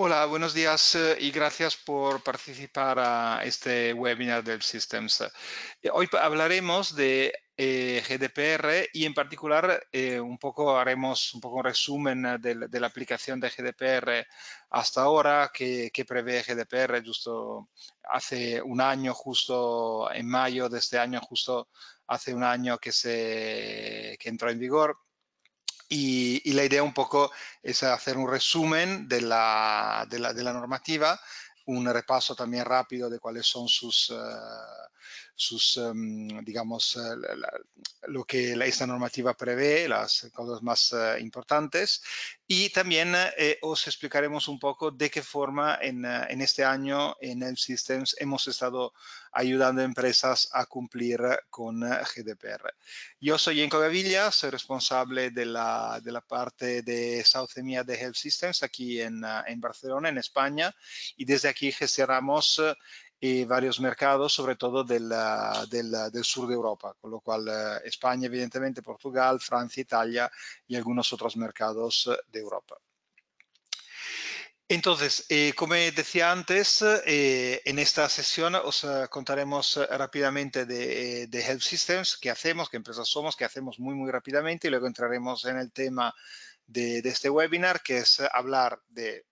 Hola, buenos días eh, y gracias por participar a este webinar del Systems. Eh, hoy hablaremos de eh, GDPR y en particular un poco haremos un poco un resumen de, la aplicación de GDPR hasta ahora que, prevé GDPR justo hace un año, justo en mayo de este año, justo hace un año que, se, que entró en vigor y, la idea un poco es hacer un resumen de la, de la, de la normativa, un repaso también rápido de cuáles son sus, eh, sus em, digamos, eh, lo que esta normativa prevé, las cosas más eh, importantes. Y también os explicaremos un poco de qué forma en, en este año en el Systems hemos estado ayudando a empresas a cumplir eh, con eh, GDPR. Yo soy Enco Gavilla, soy responsable de la, parte de South de Health Systems aquí eh, en, Barcelona, en España, y desde aquí gestionamos varios mercados, sobre todo del, sur de Europa, con lo cual España, evidentemente, Portugal, Francia, Italia y algunos otros mercados de Europa. Entonces, eh, como decía antes, eh, en esta sesión os eh, contaremos rápidamente de, de, Help Systems, qué hacemos, qué empresas somos, qué hacemos muy, muy rápidamente y luego entraremos en el tema de, este webinar, que es hablar de,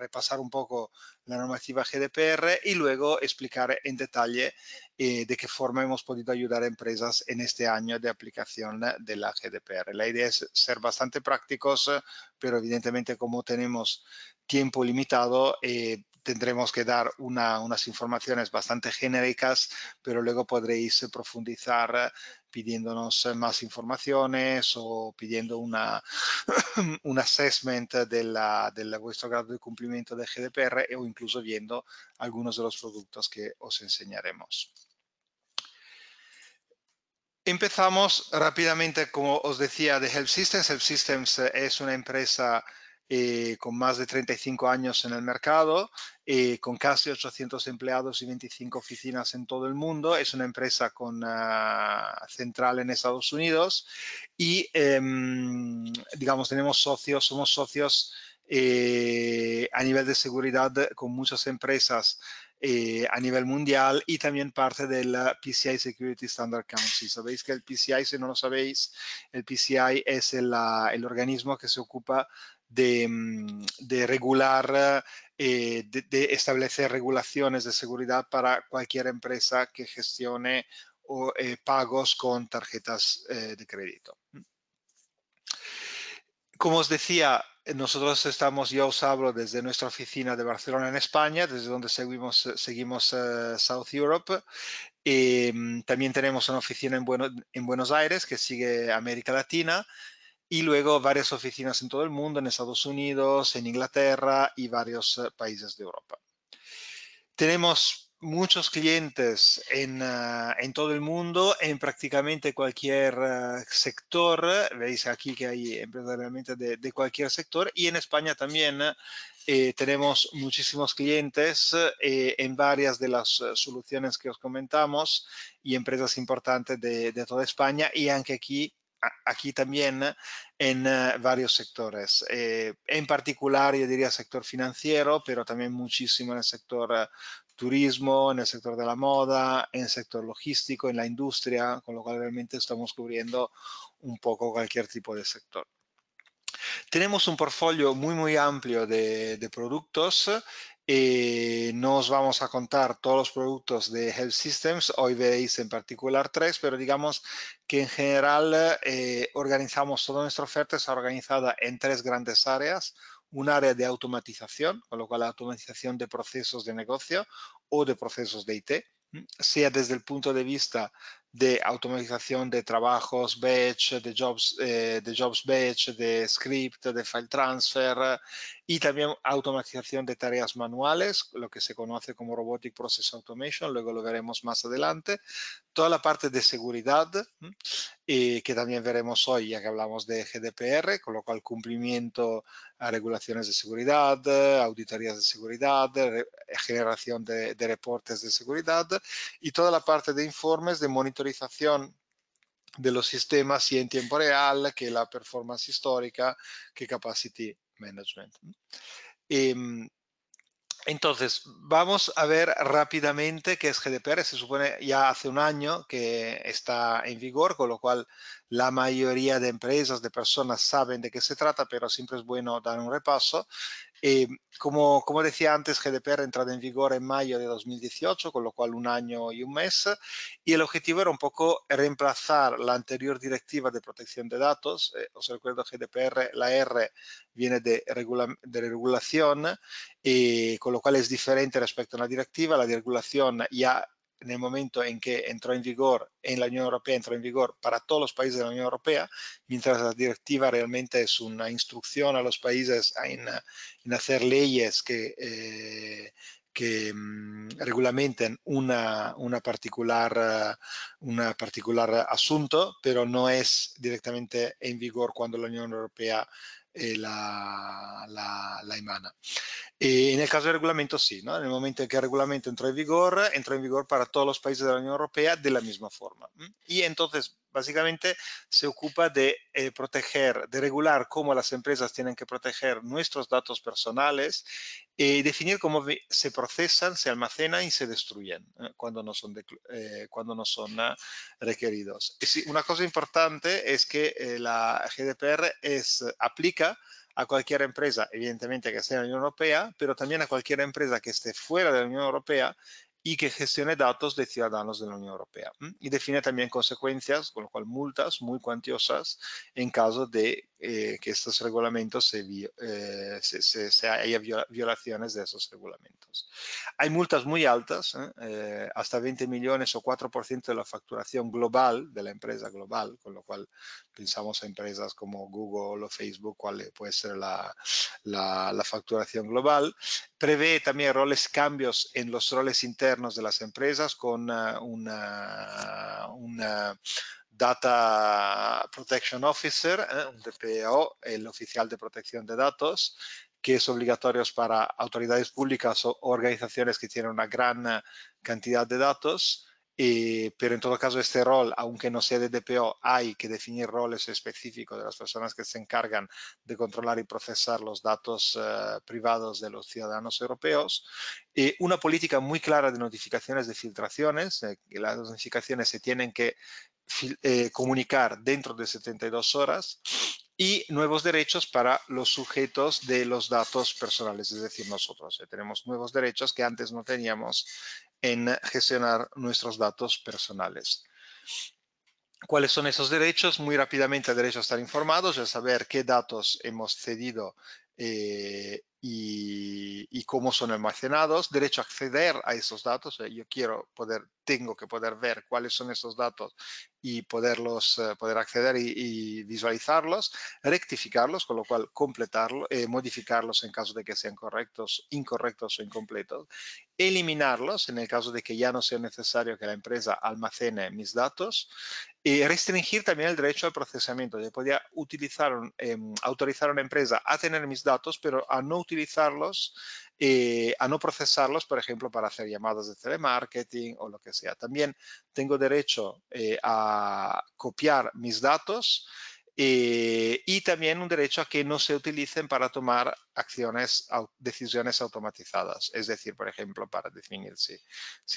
repasar un poco la normativa GDPR y luego explicar en detalle eh, de qué forma hemos podido ayudar a empresas en este año de aplicación de la GDPR. La idea es ser bastante prácticos, eh, pero evidentemente como tenemos tiempo limitado, eh, tendremos que dar unas informaciones bastante genéricas, pero luego podréis profundizar pidiéndonos más informaciones o pidiendo una, un assessment de, vuestro grado de cumplimiento de GDPR o incluso viendo algunos de los productos que os enseñaremos. Empezamos rápidamente, como os decía, de Help Systems. Help Systems eh, es una empresa eh, con más de 35 años en el mercado, eh, con casi 800 empleados y 25 oficinas en todo el mundo. Es una empresa con ah, central en Estados Unidos y, em, digamos, tenemos socios, somos socios a nivel de seguridad con muchas empresas eh, a nivel mundial y también parte del PCI Security Standard Council. Sabéis que el PCI, si no lo sabéis, el PCI es el, organismo que se ocupa de, mm, regular, eh, de, establecer regulaciones de seguridad para cualquier empresa que gestione eh, pagos con tarjetas de crédito. ¿Mm? Como os decía, nosotros estamos, yo os hablo desde nuestra oficina de Barcelona en España, desde donde seguimos, seguimos eh, South Europe. Mm, también tenemos una oficina en, en Buenos Aires que sigue América Latina y luego varias oficinas en todo el mundo, en Estados Unidos, en Inglaterra y varios eh, países de Europa. Tenemos muchos clientes en, ah, en, todo el mundo, en prácticamente cualquier ah, sector. Veis ah, aquí que hay empresas realmente de, cualquier sector y en España también eh, tenemos muchísimos clientes eh, en varias de las soluciones que os comentamos y empresas importantes de, de toda España y anche aquí aquí también en varios sectores. Eh, en particular, yo diría sector financiero, pero también muchísimo en el sector turismo, en el sector de la moda, en el sector logístico, en la industria, con lo cual realmente estamos cubriendo un poco cualquier tipo de sector. Tenemos un portfolio muy, muy amplio de, productos. Eh, no os vamos a contar todos los productos de Health Systems, hoy veréis en particular tres, pero digamos que en general eh, organizamos toda nuestra oferta, está organizada en tres grandes áreas un área de automatización, con lo cual la automatización de procesos de negocio o de procesos de IT, sea desde el punto de vista de automatización de trabajos batch, de jobs, eh, de jobs batch, de script, de file transfer y también automatización de tareas manuales, lo que se conoce como Robotic Process Automation, luego lo veremos más adelante, toda la parte de seguridad eh, que también veremos hoy, ya que hablamos de GDPR, con lo cual cumplimiento a regulaciones de seguridad, auditorías de seguridad, generación de, reportes de seguridad y toda la parte de informes de monitorización de los sistemas y en tiempo real que la performance histórica que capacity management. Em, entonces, vamos a ver rápidamente qué es GDPR. Se supone ya hace un año que está en vigor, con lo cual la mayoría de empresas, de personas saben de qué se trata, pero siempre es bueno dar un repaso. Eh, como, decía antes, GDPR entrado en vigor en mayo de 2018, con lo cual un año y un mes, y el objetivo era un poco reemplazar la anterior directiva de protección de datos. Eh, os recuerdo GDPR, la R viene de, de regulación, eh, con lo cual es diferente respecto a una directiva. La regulación ya en el momento en que entró en vigor en la Unión Europea, entró en vigor para todos los países de la Unión Europea, mientras la directiva realmente es una instrucción a los países en, hacer leyes que, eh, que mm, regulamenten una, particular, una particular eh, eh, asunto, pero no es directamente en vigor cuando la Unión Europea eh, la, la, la, emana. Eh, en el caso del reglamento sí, ¿no? En el momento en que el reglamento entró en vigor, entró en vigor para todos los países de la Unión Europea de la misma forma. Y entonces, básicamente, se ocupa de eh, proteger, de regular cómo las empresas tienen que proteger nuestros datos personales eh, definir cómo se procesan, se almacenan y se destruyen ¿eh? cuando no son, eh, cuando no son ah, requeridos. una cosa importante es que la GDPR es, aplica a cualquier empresa, evidentemente que sea en la Unión Europea, pero también a cualquier empresa que esté fuera de la Unión Europea y que gestione datos de ciudadanos de la Unión Europea. Y define también consecuencias, con lo cual multas muy cuantiosas en caso de eh, que estos regulamentos se, eh, se, haya violaciones de esos regulamentos. Hay multas muy altas, ¿eh? Eh, hasta 20 millones o 4% de la facturación global de la empresa global, con lo cual pensamos a empresas como Google o Facebook, cuál puede ser la, la facturación global. Prevé también roles, cambios en los roles internos de las empresas con un Data Protection Officer, ¿eh? un DPO, el oficial de protección de datos, que es obligatorio para autoridades públicas o organizaciones que tienen una gran eh, cantidad de datos eh, pero en todo caso este rol, aunque no sea de DPO, hay que definir roles específicos de las personas que se encargan de controlar y procesar los datos eh, privados de los ciudadanos europeos. y eh, una política muy clara de notificaciones de filtraciones. las notificaciones se tienen que comunicar dentro de 72 horas y nuevos derechos para los sujetos de los datos personales, es decir, nosotros. Eh, tenemos nuevos derechos que antes no teníamos en gestionar nuestros datos personales. ¿Cuáles son esos derechos? Muy rápidamente, el derecho a estar informados, a saber qué datos hemos cedido eh, y, cómo son almacenados, derecho a acceder a esos datos. Eh, yo quiero poder, tengo que poder ver cuáles son esos datos y poderlos, eh, poder acceder y, visualizarlos, rectificarlos, con lo cual completarlos, eh, modificarlos en caso de que sean correctos, incorrectos o incompletos, eliminarlos en el caso de que ya no sea necesario que la empresa almacene mis datos y restringir también el derecho al procesamiento. Yo podía utilizar, em, autorizar a una empresa a tener mis datos, pero a no utilizarlos eh, a no procesarlos, por ejemplo, para hacer llamadas de telemarketing o lo que sea. También tengo derecho eh, a copiar mis datos eh, y también un derecho a que no se utilicen para tomar acciones, decisiones automatizadas. Es decir, por ejemplo, para definir si,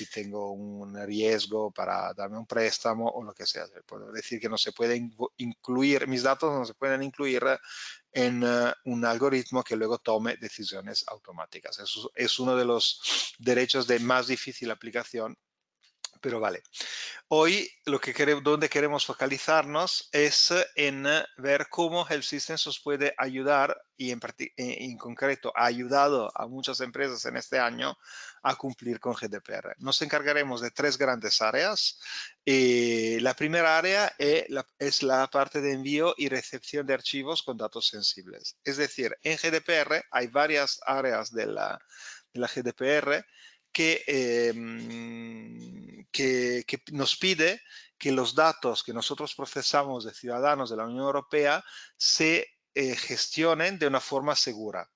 tengo un riesgo para darme un préstamo o lo que sea. Puedo decir que no se pueden incluir, mis datos no se pueden incluir en eh, un algoritmo que luego tome decisiones automáticas. es uno de los derechos de más difícil aplicación pero vale, hoy lo que queremos, donde queremos focalizarnos es en ver cómo Health Systems os puede ayudar y en, e, concreto ha ayudado a muchas empresas en este año a cumplir con GDPR. Nos encargaremos de tres grandes áreas. Eh, la primera área e, es la, parte de envío y recepción de archivos con datos sensibles. Es decir, en GDPR hay varias áreas de la, de la GDPR Em, que, nos pide que los datos que nosotros procesamos de ciudadanos de la Unión Europea se eh, gestionen de una forma segura.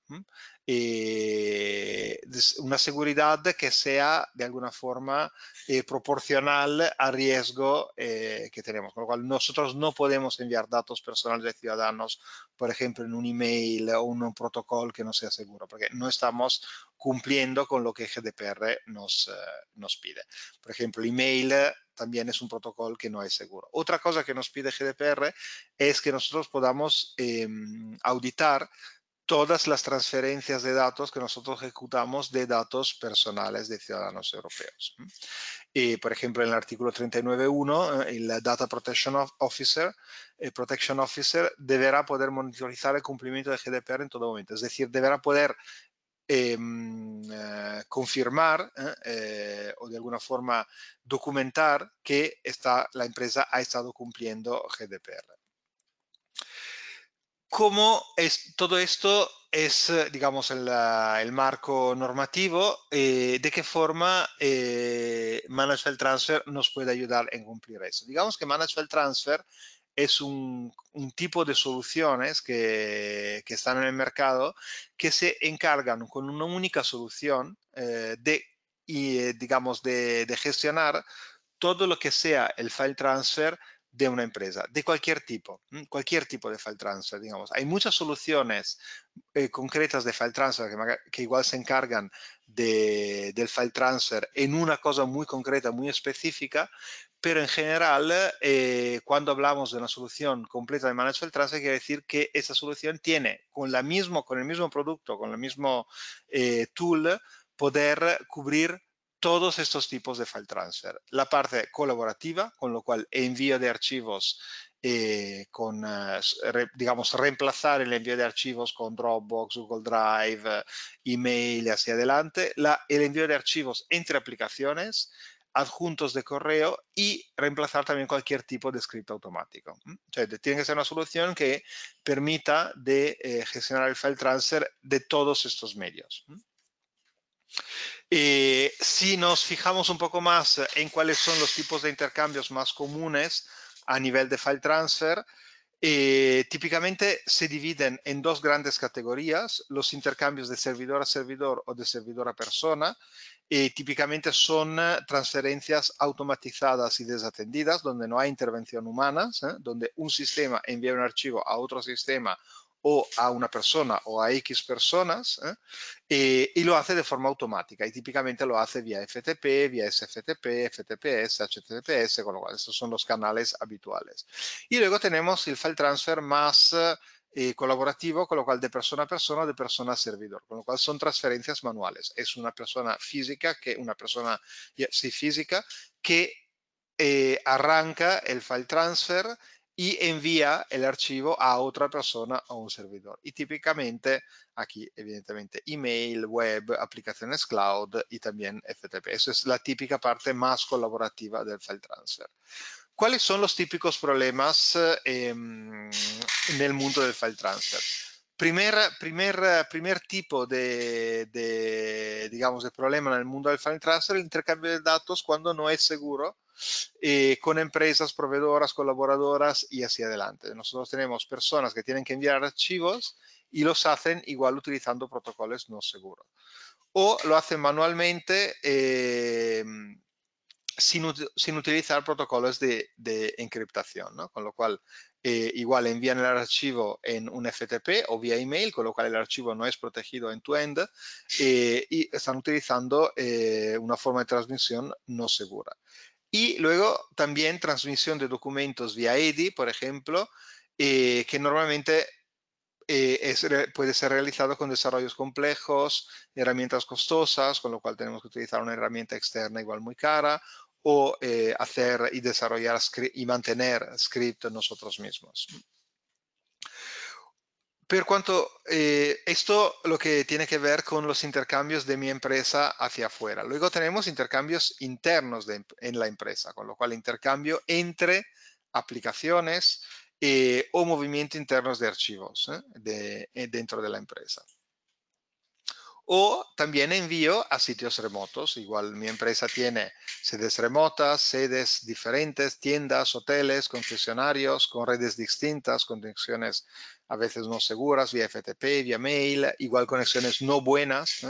Eh, una seguridad que sea de alguna forma eh, proporcional al riesgo eh, que tenemos. Con lo cual nosotros no podemos enviar datos personales de ciudadanos, por ejemplo, en un email o en un protocolo que no sea seguro, porque no estamos cumpliendo con lo que GDPR nos, nos pide. Por ejemplo, el email también es un protocolo que no es seguro. Otra cosa que nos pide GDPR es que nosotros podamos em, auditar todas las transferencias de datos que nosotros ejecutamos de datos personales de ciudadanos europeos. Y, por ejemplo, en el artículo 39.1, el eh, Data Protection Officer, el eh, Protection Officer deberá poder monitorizar el cumplimiento de GDPR en todo momento. Es decir, deberá poder em, eh, confirmar o de alguna forma documentar que la empresa ha estado cumpliendo GDPR cómo es, todo esto es, eh, digamos, el, marco normativo eh, de qué forma eh, File Transfer nos puede ayudar en cumplir eso. Digamos que File Transfer es un, tipo de soluciones que, están en el mercado que se encargan con una única solución eh, de, digamos, de gestionar todo lo que sea el file transfer de una empresa, de cualquier tipo, cualquier tipo de file transfer, digamos. Hay muchas soluciones eh, concretas de file transfer que, igual se encargan del file transfer en una cosa muy concreta, muy específica, pero en general, eh, cuando hablamos de una solución completa de Managed File Transfer, quiere decir que esa solución tiene con, la mismo, con el mismo producto, con el mismo eh, tool, poder cubrir todos estos tipos de file transfer. La parte colaborativa, con lo cual envío de archivos eh, con, eh, digamos, reemplazar el envío de archivos con Dropbox, Google Drive, eh, email y hacia adelante. el envío de archivos entre aplicaciones, adjuntos de correo y reemplazar también cualquier tipo de script automático. ¿Mm? tiene que ser una solución que permita de gestionar el file transfer de todos estos medios. ¿Mm? Eh, si nos fijamos un poco más en cuáles son los tipos de intercambios más comunes a nivel de file transfer, eh, típicamente se dividen en dos grandes categorías, los intercambios de servidor a servidor o de servidor a persona. Eh, típicamente son eh, transferencias automatizadas y desatendidas, donde no hay intervención humana, donde un sistema envía un archivo a otro sistema o a una persona o a X personas ¿eh? y, lo hace de forma automática y típicamente lo hace vía FTP, vía SFTP, FTPS, HTTPS, con lo cual estos son los canales habituales. Y luego tenemos el file transfer más eh, eh, colaborativo, con lo cual de persona a persona, o de persona a servidor, con lo cual son transferencias manuales. Es una persona física, que una persona sí, física, que arranca el file transfer e envía el archivo a otra persona o un servidor. Y típicamente aquí, evidentemente, email, web, aplicaciones cloud e anche FTP. Eso es la típica parte más colaborativa del file transfer. Quali sono i típicos problemi eh, en el del file transfer? Primer, primer, primer tipo de, digamos, de problema en el mundo del file transfer, el intercambio de datos cuando no es seguro eh, con empresas, proveedoras, colaboradoras y así adelante. Nosotros tenemos personas que tienen que enviar archivos y los hacen igual utilizando protocolos no seguros. O lo hacen manualmente. Eh, sin, utilizar protocolos de, encriptación, ¿no? Con lo cual, eh, igual envían el archivo en un FTP o vía email, con lo cual el archivo no es protegido en to end eh, y están utilizando eh, una forma de transmisión no segura. Y luego también transmisión de documentos vía EDI, por ejemplo, que normalmente puede ser realizado con desarrollos complejos, herramientas costosas, con lo cual tenemos que utilizar una herramienta externa igual muy cara, o eh, hacer y desarrollar y mantener script nosotros mismos. Por cuanto eh, esto lo que tiene que ver con los intercambios de mi empresa hacia afuera. Luego tenemos intercambios internos em-, en la empresa, con lo cual intercambio entre aplicaciones eh, o movimiento internos de archivos dentro de la empresa o también envío a sitios remotos. Igual mi empresa tiene sedes remotas, sedes diferentes, tiendas, hoteles, concesionarios, con redes distintas, conexiones a veces no seguras, vía FTP, vía mail, igual conexiones no buenas.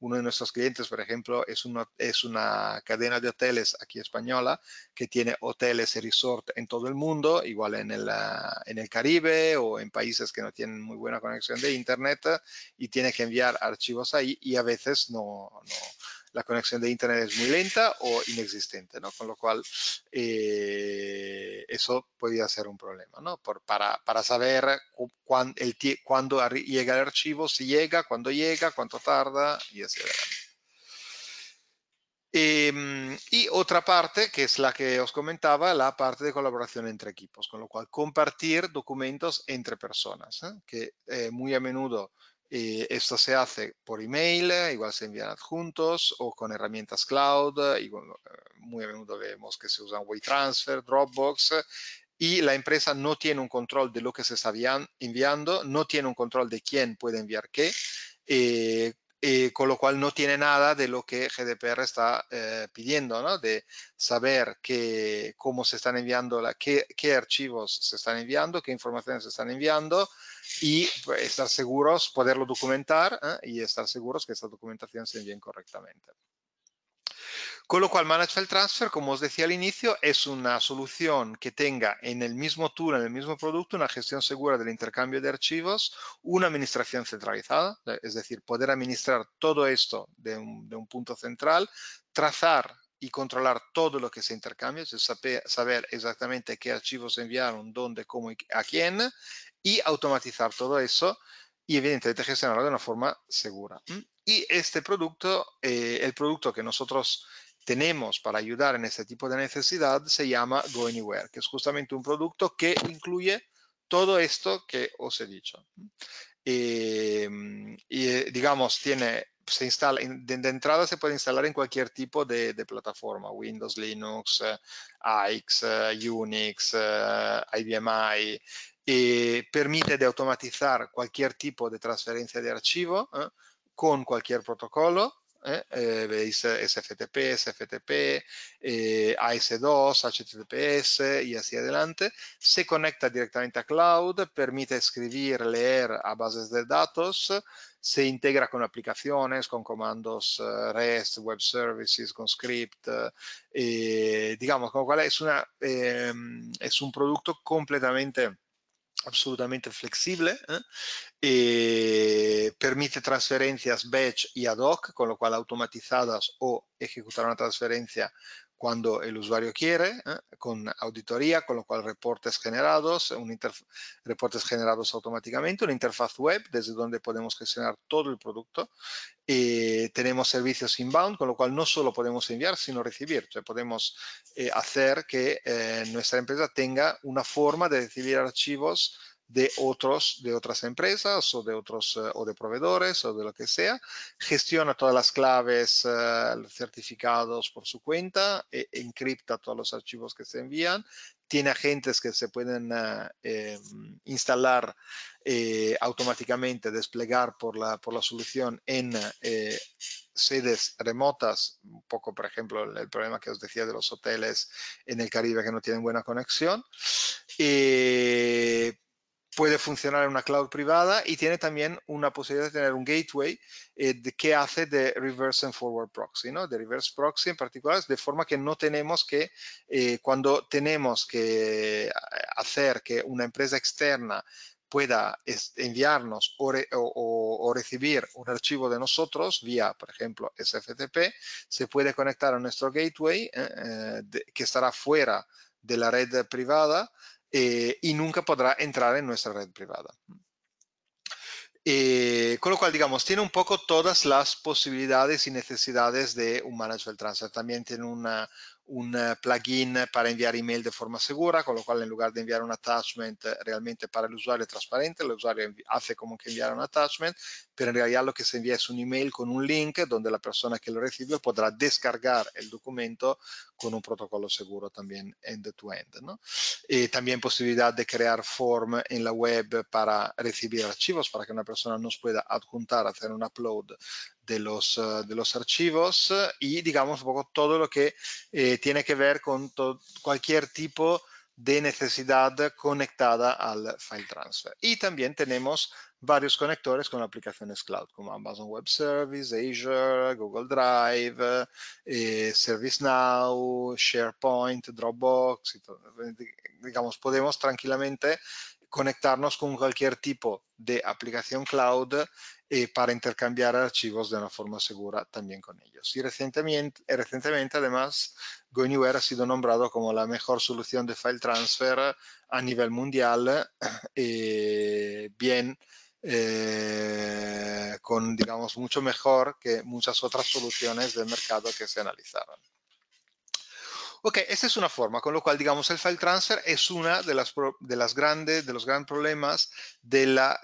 Uno de nuestros clientes, por ejemplo, es una, es una cadena de hoteles aquí española que tiene hoteles y resort en todo el mundo, igual en el, ah, en el Caribe o en países que no tienen muy buena conexión de Internet y tiene que enviar archivos ahí y a veces no la conexión de Internet es muy lenta o inexistente, Con lo cual, eh, eso podría ser un problema, ¿no? para, saber cuándo llega el archivo, si llega, cuándo llega, cuánto tarda y así adelante. Em, y otra parte, que es la que os comentaba, la parte de colaboración entre equipos, con lo cual compartir documentos entre personas, ¿eh? que eh, muy a menudo eh, esto se hace por email, eh, igual se envían adjuntos o con herramientas cloud. Eh, y muy a menudo vemos que se usan WeTransfer, Dropbox y la empresa no tiene un control de lo que se está enviando, no tiene un control de quién puede enviar qué, con lo cual no tiene nada de lo que GDPR está pidiendo, ¿no? de saber cómo se están enviando, la, qué, qué, archivos se están enviando, qué informaciones se están enviando, y pues, estar seguros, poderlo documentar ¿eh? y estar seguros que esta documentación se envíe correctamente. Con lo cual, Manage File Transfer, como os decía al inicio, es una solución que tenga en el mismo tool, en el mismo producto, una gestión segura del intercambio de archivos, una administración centralizada, eh, es decir, poder administrar todo esto de un, punto central, trazar y controlar todo lo que se intercambia, es saber, saber exactamente qué archivos enviaron, dónde, cómo y a quién, y automatizar todo eso y evidentemente gestionarlo de una forma segura. Mm. Y este producto, eh, el producto que nosotros tenemos para ayudar en este tipo de necesidad se llama Go Anywhere, que es justamente un producto que incluye todo esto que os he dicho. Mm. Eh, y eh, digamos, tiene, se instala, de, entrada se puede instalar en cualquier tipo de, plataforma, Windows, Linux, AIX, Unix, IBM eh, permite de automatizar cualquier tipo di transferencia di archivo eh, con cualquier protocolo. veis eh, eh, SFTP, SFTP, AS2, HTTPS e así adelante. Se conecta direttamente a cloud, permite escribir, leer a bases de datos, se integra con aplicaciones, con comandos eh, REST, web services, con script, eh, digamos, con una, eh, es un producto completamente absolutamente flexible, ¿eh? Eh, permite transferencias batch y ad hoc, con lo cual automatizadas o ejecutar una transferencia cuando el usuario quiere, ¿eh? con auditoría, con lo cual reportes generados, reportes generados automáticamente, una interfaz web desde donde podemos gestionar todo el producto. Eh, tenemos servicios inbound, con lo cual no solo podemos enviar, sino recibir. podemos eh, hacer que nuestra empresa tenga una forma de recibir archivos de, otros, de otras empresas o de otros eh, o de proveedores o de lo que sea, gestiona todas las claves, eh, certificados por su cuenta, e-, encripta todos los archivos que se envían, tiene agentes que se pueden eh, em, instalar automáticamente, desplegar por la, por la solución en sedes remotas, un poco por ejemplo el, el, problema que os decía de los hoteles en el Caribe que no tienen buena conexión puede funcionar en una cloud privada y tiene también una posibilidad de tener un gateway eh, de, que hace de reverse and forward proxy, ¿no? De reverse proxy en particular, de forma que no tenemos que, eh, cuando tenemos que eh, hacer que una empresa externa pueda enviarnos o, recibir un archivo de nosotros vía, por ejemplo, SFTP, se puede conectar a nuestro gateway que estará fuera de la red privada eh, y nunca podrá entrar en nuestra red privada. Eh, con lo cual, digamos, tiene un poco todas las posibilidades y necesidades de un manager del transfer. También tiene un plugin para enviar email de forma segura, con lo cual en lugar de enviar un attachment realmente para el usuario transparente, el usuario hace como que enviar un attachment, pero en realidad lo que se envía es un email con un link donde la persona que lo recibe podrá descargar el documento con un protocolo seguro también end-to-end. -end, to end también posibilidad de crear form en la web para recibir archivos, para que una persona nos pueda adjuntar, hacer un upload de los, eh, de los archivos y digamos poco todo lo que eh, tiene que ver con cualquier tipo de necesidad conectada al file transfer. Y también tenemos varios conectores con aplicaciones cloud como Amazon Web Service, Azure, Google Drive, eh, ServiceNow, SharePoint, Dropbox. Y Digamos, podemos tranquilamente conectarnos con cualquier tipo de aplicación cloud eh, para intercambiar archivos de una forma segura también con ellos. Y recientemente, recientemente además, GoAnywhere ha sido nombrado como la mejor solución de file transfer a nivel mundial, eh, bien eh, con, digamos, mucho mejor que muchas otras soluciones del mercado que se analizaron. Ok, esta es una forma, con lo cual, digamos, el file transfer es una de las, de las grandes, de los grandes problemas de la,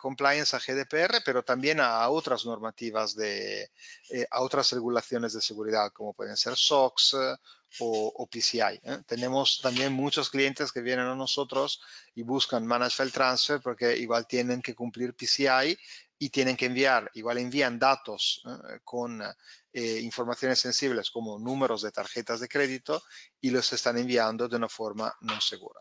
compliance a GDPR, pero también a otras normativas de, eh, a otras regulaciones de seguridad, como pueden ser SOX, o, PCI. ¿eh? Tenemos también muchos clientes que vienen a nosotros y buscan Manage File Transfer porque igual tienen que cumplir PCI y tienen que enviar, igual envían datos ¿eh? con eh, informaciones sensibles como números de tarjetas de crédito y los están enviando de una forma no segura.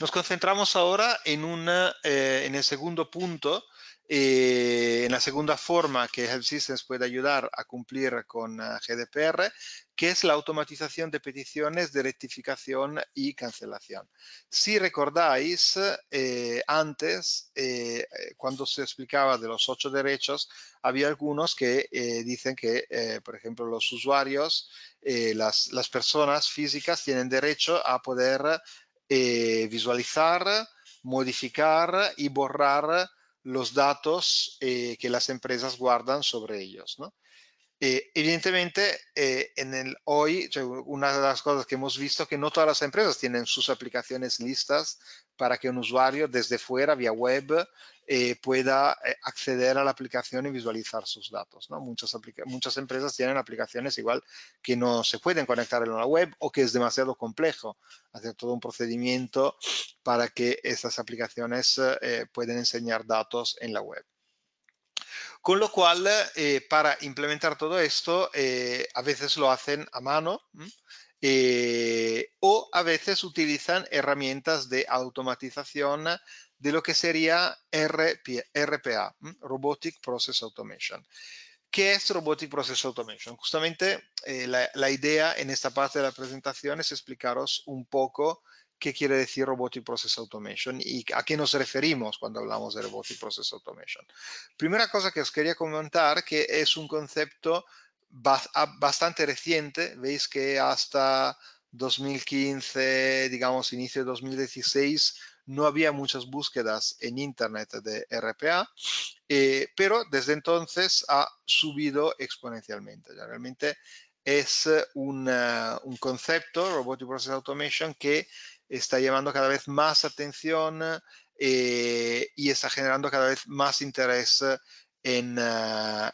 Nos concentramos ahora en, en el segundo punto, en la segunda forma que Help Systems puede ayudar a cumplir con GDPR que es la automatización de peticiones de rectificación y cancelación. Si recordáis, eh, antes, eh, cuando se explicaba de los ocho derechos, había algunos que eh, dicen que, por ejemplo, los usuarios, las, las, personas físicas tienen derecho a poder visualizar, modificar y borrar los datos que las empresas guardan sobre ellos. ¿no? Eh, evidentemente, eh, en el hoy, una de las cosas que hemos visto es que no todas las empresas tienen sus aplicaciones listas para que un usuario desde fuera, vía web, eh, pueda acceder a la aplicación y visualizar sus datos. Muchas, empresas tienen aplicaciones igual que no se pueden conectar en la web o que es demasiado complejo hacer todo un procedimiento para que estas aplicaciones puedan enseñar datos en la web. Con lo cual, eh, para implementar todo esto, eh, a veces lo hacen a mano eh, o a veces utilizan herramientas de automatización de lo que sería RPA, Robotic Process Automation. ¿Qué es Robotic Process Automation? Justamente la, idea en esta parte de la presentación es explicaros un poco qué quiere decir Robotic Process Automation y a qué nos referimos cuando hablamos de Robotic Process Automation. Primera cosa que os quería comentar, que es un concepto bastante reciente, veis que hasta 2015, digamos inicio de 2016, no había muchas búsquedas en Internet de RPA, eh, pero desde entonces ha subido exponencialmente. realmente es eh, un, concepto un, concepto, Robotic Process Automation, que está llamando cada vez más atención eh, y está generando cada vez más interés ah,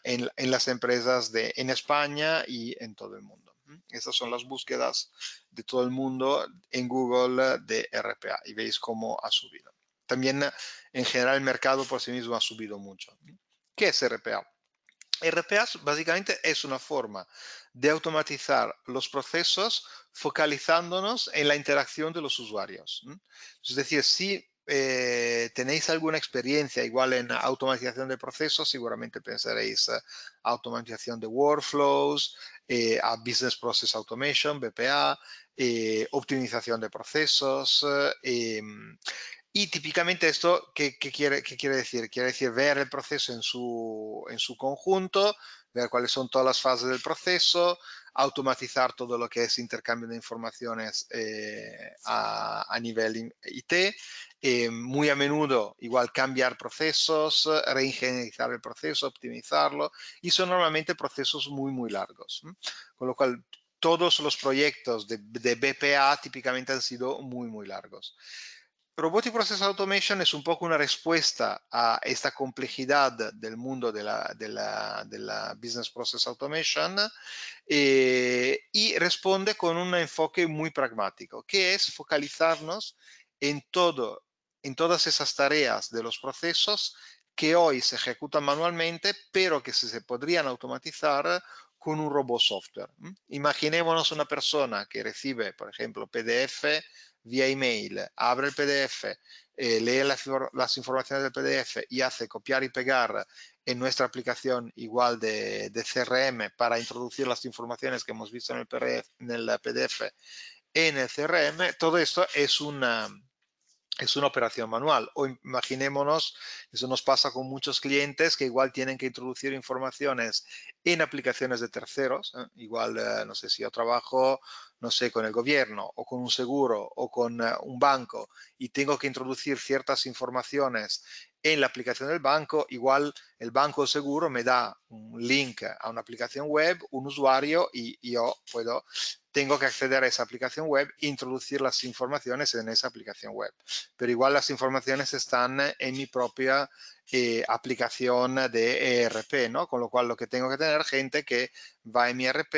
en, las empresas de, en España y en todo el mundo. Estas son las búsquedas de todo el mundo en Google de RPA y veis cómo ha subido. También en general el mercado por sí mismo ha subido mucho. ¿Qué es RPA? RPAs básicamente es una forma de automatizar los procesos focalizándonos en la interacción de los usuarios. Es decir, si eh, tenéis alguna experiencia igual en automatización de procesos, seguramente pensaréis en eh, automatización de workflows, eh, a Business Process Automation, BPA, optimización de procesos. Em, y típicamente esto, ¿qué, quiere, ¿qué, quiere, decir? Quiere decir ver el proceso en su, en su conjunto, ver cuáles son todas las fases del proceso, automatizar todo lo que es intercambio de informaciones eh, a, a, nivel IT, eh, muy a menudo igual cambiar procesos, reingenierizar el proceso, optimizarlo, y son normalmente procesos muy, muy largos. Con lo cual, todos los proyectos de, de BPA típicamente han sido muy, muy largos. Robotic Process Automation es un poco una respuesta a esta complejidad del mundo de la, Business Process Automation eh, y responde con un enfoque muy pragmático, que es focalizarnos en, todo, en todas esas tareas de los procesos que hoy se ejecutan manualmente, pero que se podrían automatizar con un robot software. Imaginémonos una persona que recibe, por ejemplo, PDF vía email, abre el PDF, eh, lee las, informaciones del PDF y hace copiar y pegar en nuestra aplicación igual de, CRM para introducir las informaciones que hemos visto en el, PDF, e en el PDF en el CRM, todo esto es una, es una operación manual. O imaginémonos, eso nos pasa con muchos clientes que igual tienen que introducir informaciones en aplicaciones de terceros, ¿eh? igual, eh, no sé si yo trabajo, no sé, con el gobierno o con un seguro o con eh, un banco y tengo que introducir ciertas informaciones en la aplicación del banco, igual el banco seguro me da un link a una aplicación web, un usuario y yo puedo, tengo que acceder a esa aplicación web, introducir las informaciones en esa aplicación web. Pero igual las informaciones están en mi propia eh, aplicación de ERP, ¿no? Con lo cual lo que tengo que tener gente que va en mi ERP,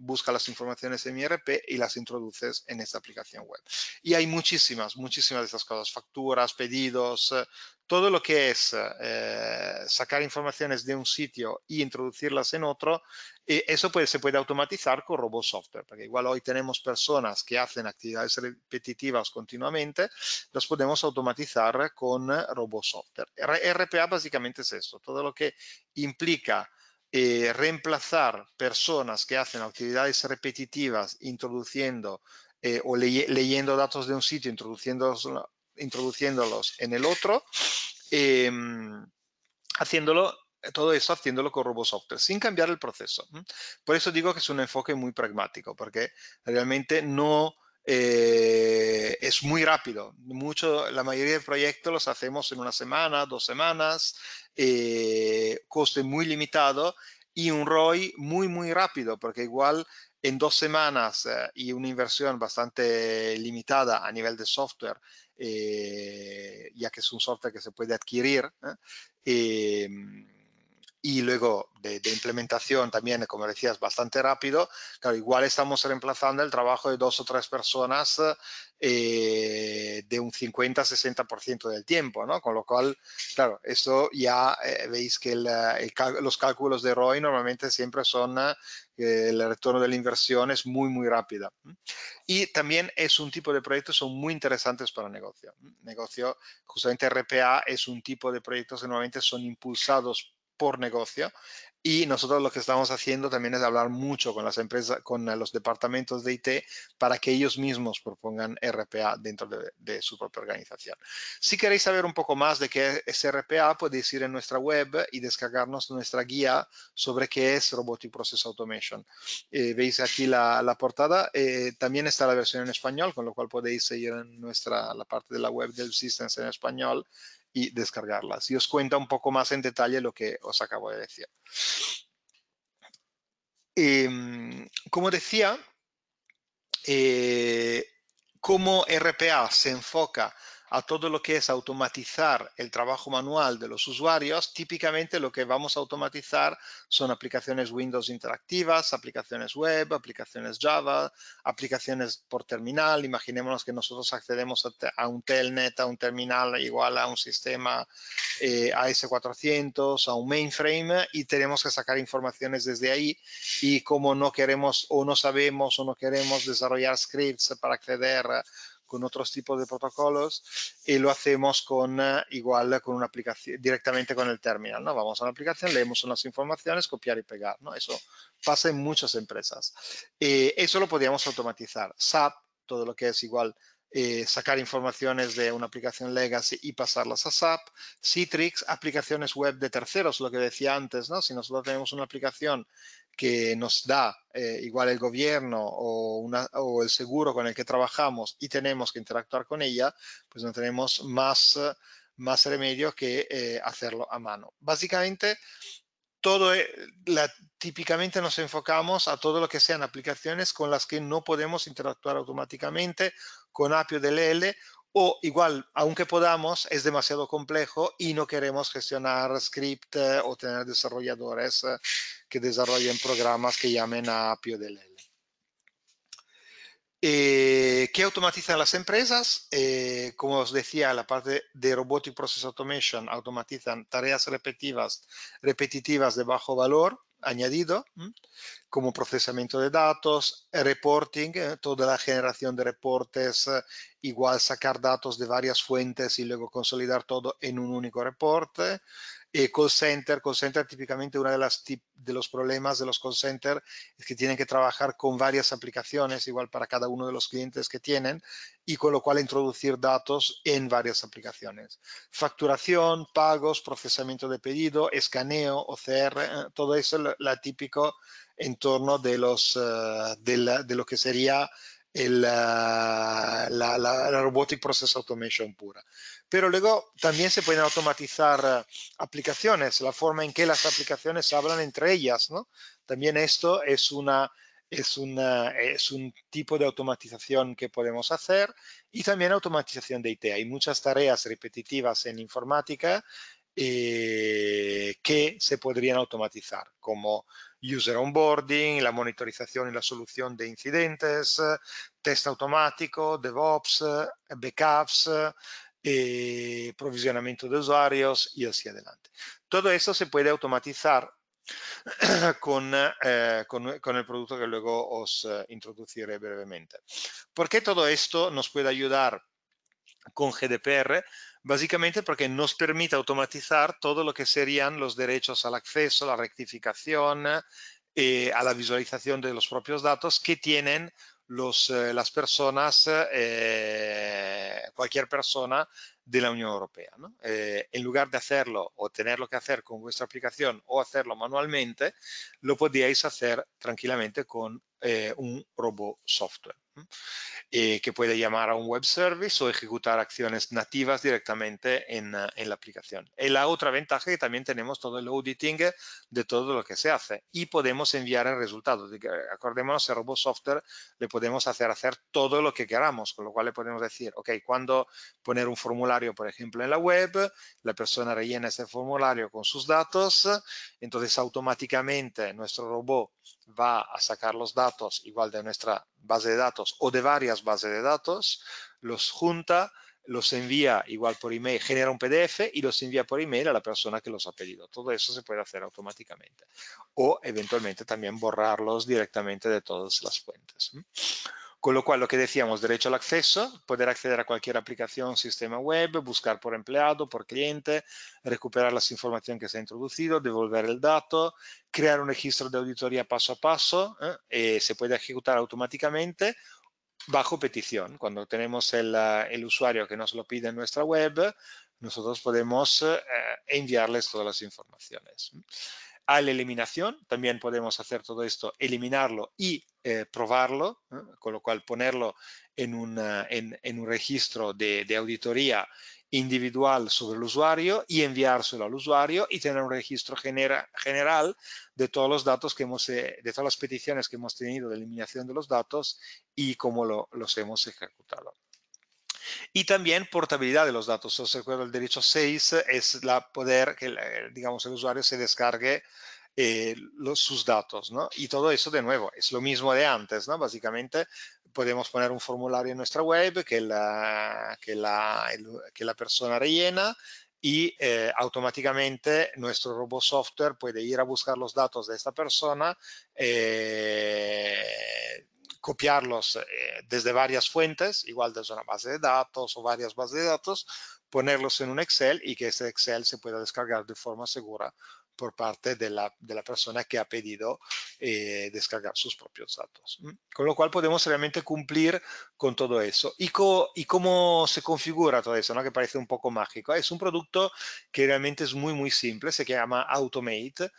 busca las informaciones en IRP y las introduces en esta aplicación web. Y hay muchísimas, muchísimas de estas cosas, facturas, pedidos, eh, todo lo que es eh, sacar informaciones de un sitio y introducirlas en otro, eh, eso se puede automatizar con RoboSoftware, software, porque igual hoy tenemos personas que hacen actividades repetitivas continuamente, las podemos automatizar con RoboSoftware. software. RPA básicamente es esto, todo lo que implica eh, reemplazar personas que hacen actividades repetitivas introduciendo eh, o leyendo datos de un sitio, introduciéndolos, introduciéndolos en el otro, em, haciéndolo todo eso haciéndolo con RoboSoftware, sin cambiar el proceso. Por eso digo que es un enfoque muy pragmático, porque realmente no eh, es muy rápido. Mucho, la mayoría de proyectos los hacemos en una semana, dos semanas, coste muy limitado y un ROI muy, muy rápido, porque igual en dos semanas eh, y una inversión bastante limitada a nivel de software, eh, ya que es un software que se puede adquirir, ¿eh? em, y luego de, implementación también, como decías, bastante rápido. Claro, igual estamos reemplazando el trabajo de dos o tres personas eh, de un 50-60% del tiempo, Con lo cual, claro, esto ya eh, veis que eh, los cálculos de ROI normalmente siempre son, el retorno de la inversión es muy, muy rápida. Y también es un tipo de proyectos son muy interesantes para negocio. Negocio, justamente RPA es un tipo de proyectos que normalmente son impulsados por negocio. Y nosotros lo que estamos haciendo también es hablar mucho con las empresas, con los departamentos de IT para que ellos mismos propongan RPA dentro de, su propia organización. Si queréis saber un poco más de qué es RPA, podéis ir en nuestra web y descargarnos nuestra guía sobre qué es Robotic Process Automation. Eh, veis aquí la, portada. Eh, también está la versión en español, con lo cual podéis seguir en nuestra, la parte de la web del Systems en español y descargarlas. Y os cuenta un poco más en detalle lo que os acabo de decir. Em, como decía, eh, cómo como RPA se enfoca a todo lo que es automatizar el trabajo manual de los usuarios, típicamente lo que vamos a automatizar son aplicaciones Windows interactivas, aplicaciones web, aplicaciones Java, aplicaciones por terminal. Imaginémonos que nosotros accedemos a, un telnet, a un terminal igual a un sistema eh, AS400, a un mainframe y tenemos que sacar informaciones desde ahí y como no queremos o no sabemos o no queremos desarrollar scripts para acceder con otros tipos de protocolos y lo hacemos con eh, igual con una aplicación directamente con el terminal no vamos a una aplicación leemos unas informaciones copiar y pegar no eso pasa en muchas empresas eh, eso lo podríamos automatizar SAP todo lo que es igual eh, sacar informaciones de una aplicación legacy y pasarlas a SAP. Citrix, aplicaciones web de terceros, lo que decía antes, ¿no? Si nosotros tenemos una aplicación que nos da eh, igual el gobierno o, una, o, el seguro con el que trabajamos y tenemos que interactuar con ella, pues no tenemos más, más remedio que eh, hacerlo a mano. Básicamente, todo, la, típicamente nos enfocamos a todo lo que sean aplicaciones con las que no podemos interactuar automáticamente con API o L o igual, aunque podamos, es demasiado complejo y no queremos gestionar script eh, o tener desarrolladores eh, que desarrollen programas que llamen a API de L. Eh, ¿Qué automatizan las empresas? como os decía, la parte de Robotic Process Automation automatizan tareas repetitivas, repetitivas de bajo valor añadido como procesamiento de datos, reporting, eh, toda la generación de reportes, eh, igual sacar datos de varias fuentes y luego consolidar todo en un único reporte. Eh, call center, típicamente uno de, las de los problemas de los call center es que tienen que trabajar con varias aplicaciones, igual para cada uno de los clientes que tienen, y con lo cual introducir datos en varias aplicaciones. Facturación, pagos, procesamiento de pedido, escaneo, OCR, todo eso es la típico en torno de, los, eh, de, lo que sería ah, la, la, Robotic Process Automation pura. Pero luego también se pueden automatizar eh, aplicaciones, la forma en que las aplicaciones hablan entre ellas, ¿no? También esto es una, es, es, un tipo de automatización que podemos hacer y también automatización de IT. Hay muchas tareas repetitivas en informática eh, que se podrían automatizar, como user onboarding, la monitorización y la solución de incidentes, test automático, DevOps, backups, eh, provisionamiento de usuarios y así adelante. Todo esto se puede automatizar eh, con, con, el producto que luego os introduciré brevemente. ¿Por qué todo esto nos puede ayudar con GDPR? básicamente porque nos permite automatizar todo lo que serían los derechos al acceso, la rectificación, eh, a la visualización de los propios datos que tienen los, eh, las personas, eh, cualquier persona de la Unión Europea. ¿no? Eh, en lugar de hacerlo o tenerlo que hacer con vuestra aplicación o hacerlo manualmente, lo podíais hacer tranquilamente con eh, un robot software eh, que puede llamar a un web service o ejecutar acciones nativas directamente en, en, la aplicación. la otra ventaja que también tenemos todo el auditing de todo lo que se hace y podemos enviar el resultado. Acordémonos, el robot software le podemos hacer hacer todo lo que queramos, con lo cual le podemos decir, ok, cuando poner un formulario por ejemplo, en la web, la persona rellena ese formulario con sus datos, entonces automáticamente nuestro robot va a sacar los datos igual de nuestra base de datos o de varias bases de datos, los junta, los envía igual por email, genera un PDF y los envía por email a la persona que los ha pedido. Todo eso se puede hacer automáticamente. O eventualmente también borrarlos directamente de todas las fuentes. Con lo cual, lo que decíamos, derecho al acceso, poder acceder a cualquier aplicación, sistema web, buscar por empleado, por cliente, recuperar las informaciones que se han introducido, devolver el dato, crear un registro de auditoría paso a paso, ¿eh? Eh, se puede ejecutar automáticamente bajo petición. Cuando tenemos eh, el, usuario que nos lo pide en nuestra web, nosotros podemos enviarles todas las informaciones a eliminación. También podemos hacer todo esto, eliminarlo y eh, probarlo, con lo cual ponerlo en, en, un registro de, auditoría individual sobre el usuario y enviárselo al usuario y tener un registro general de todos los datos que hemos, eh, de todas las peticiones que hemos tenido de eliminación de los datos y cómo los hemos ejecutado. Y también portabilidad de los datos. el derecho 6 es la poder que, digamos, el usuario se descargue eh, los, sus datos, ¿no? Y todo eso de nuevo, es lo mismo de antes, ¿no? Básicamente podemos poner un formulario en nuestra web que la, que la, que la persona rellena y eh, automáticamente nuestro robot software puede ir a buscar los datos de esta persona. Eh, copiarlos eh, desde varias fuentes, igual desde una base de datos o varias bases de datos, ponerlos en un Excel y que ese Excel se pueda descargar de forma segura por parte de la, de la persona que ha pedido eh, descargar sus propios datos. Con lo cual podemos realmente cumplir con todo eso. ¿Y, cómo se configura todo eso? ¿no? Que parece un poco mágico. Es un producto que realmente es muy, muy simple. Se llama Automate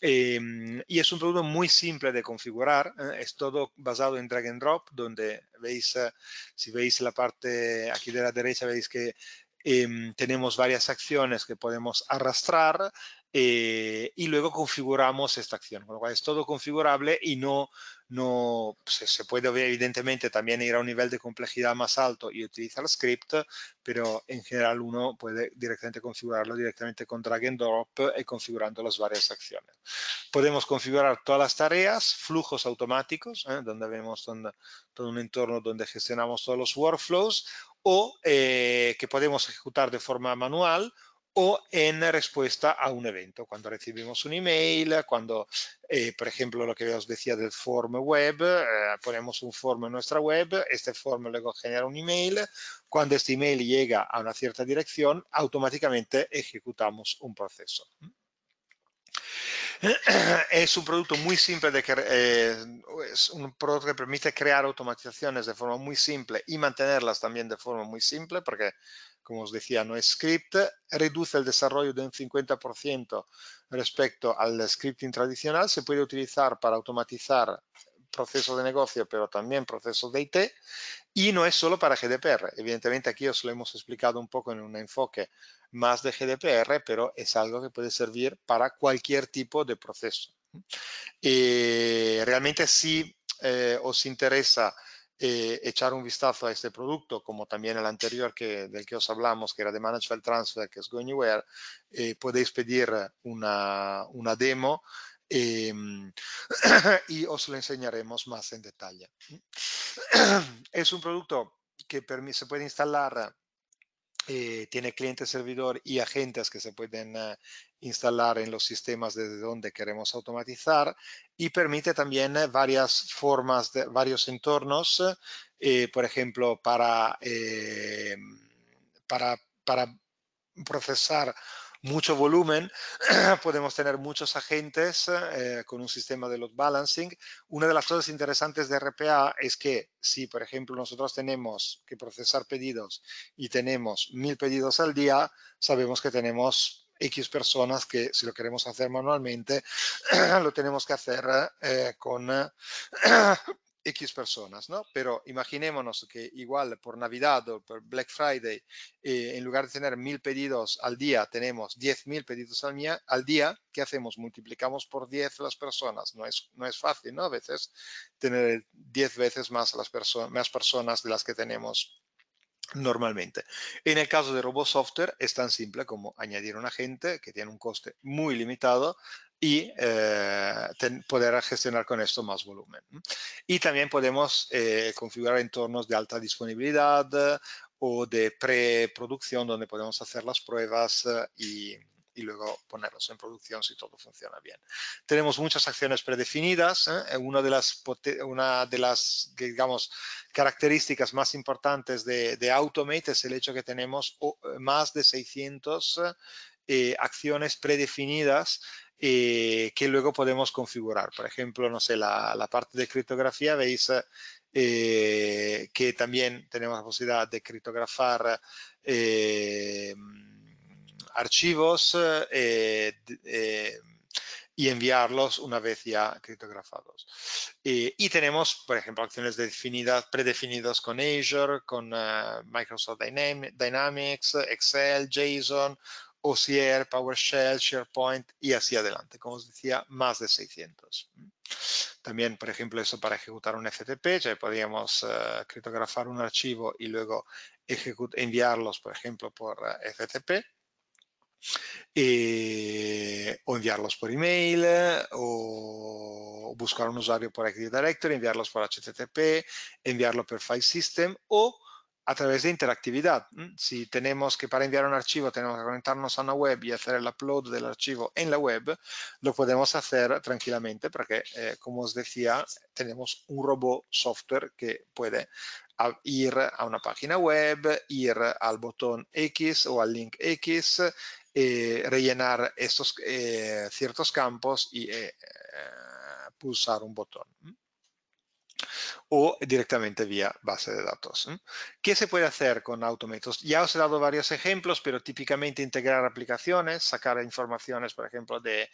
em, y es un producto muy simple de configurar. ¿eh? es todo basado en drag and drop, donde veis, eh, si veis la parte aquí de la derecha, veis que em, tenemos varias acciones que podemos arrastrar eh, y luego configuramos esta acción, con lo cual es todo configurable y no, no se, puede evidentemente también ir a un nivel de complejidad más alto y utilizar el script, pero en general uno puede directamente configurarlo directamente con drag and drop y eh, configurando las varias acciones. Podemos configurar todas las tareas, flujos automáticos, eh, donde vemos todo un entorno donde gestionamos todos los workflows o que podemos ejecutar de forma manual o en respuesta a un evento, cuando recibimos un email, cuando, eh, por ejemplo, lo que os decía del form web, eh, ponemos un form en nuestra web, este form luego genera un email, cuando este email llega a una cierta dirección, automáticamente ejecutamos un proceso. es un producto muy simple, de eh, es un producto que permite crear automatizaciones de forma muy simple y mantenerlas también de forma muy simple, porque, como os decía, no es script, reduce el desarrollo de un 50% respecto al scripting tradicional, se puede utilizar para automatizar procesos de negocio, pero también procesos de IT, y no es solo para GDPR. Evidentemente aquí os lo hemos explicado un poco en un enfoque más de GDPR, pero es algo que puede servir para cualquier tipo de proceso. Eh, realmente si eh, os interesa eh, echar un vistazo a este producto, como también el anterior que, del que os hablamos, que era de Managed Transfer, que es Go Anywhere, podéis pedir una, una demo Em, y os lo enseñaremos más en detalle. Es un producto que se puede instalar eh, tiene cliente servidor y agentes que se pueden eh, instalar en los sistemas desde donde queremos automatizar y permite también eh, varias formas, de, varios entornos, por ejemplo, para, para, para procesar mucho volumen, podemos tener muchos agentes eh, con un sistema de load balancing. Una de las cosas interesantes de RPA es que si, por ejemplo, nosotros tenemos que procesar pedidos y tenemos mil pedidos al día, sabemos que tenemos X personas que si lo queremos hacer manualmente, lo tenemos que hacer eh, con, X personas, ¿no? Pero imaginémonos que igual por Navidad o por Black Friday, eh, en lugar de tener mil pedidos al día, tenemos diez mil pedidos al día, ¿qué hacemos? Multiplicamos por diez las personas. No es, no es fácil, ¿no? A veces tener diez veces más, las más personas de las que tenemos normalmente. En el caso de RoboSoftware es tan simple como añadir un agente que tiene un coste muy limitado y eh, poder gestionar con esto más volumen. Y también podemos eh, configurar entornos de alta disponibilidad eh, o de preproducción donde podemos hacer las pruebas y, y luego ponerlos en producción si todo funciona bien. Tenemos muchas acciones predefinidas. Una de las, una de las digamos, características más importantes de, de Automate es el hecho que tenemos más de 600 acciones predefinidas eh, que luego podemos configurar. Por ejemplo, no sé, la, parte de criptografía, veis eh, que también tenemos la posibilidad de criptografar eh, archivos y enviarlos una vez ya criptografados. y tenemos, por ejemplo, acciones predefinidas con Azure, con Microsoft Dynamics, Excel, JSON, OCR, PowerShell, SharePoint y así adelante. Como os decía, más de 600. También, por ejemplo, eso para ejecutar un FTP, ya podríamos eh, criptografar un archivo y luego enviarlos, por ejemplo, por eh, FTP. o enviarlos por email o buscar un usuario por Active Directory, enviarlos por HTTP, enviarlo por File System o a través de interactividad. Si tenemos que para enviar un archivo tenemos que conectarnos a una web y hacer el upload del archivo en la web, lo podemos hacer tranquilamente porque, eh, como os decía, tenemos un robot software que puede ir a una página web, ir al botón X o al link X, eh, rellenar estos eh, ciertos campos y pulsar un botón o directamente vía base de datos. ¿Qué se puede hacer con Automatos? Ya os he dado varios ejemplos, pero típicamente integrar aplicaciones, sacar informaciones, por ejemplo, de,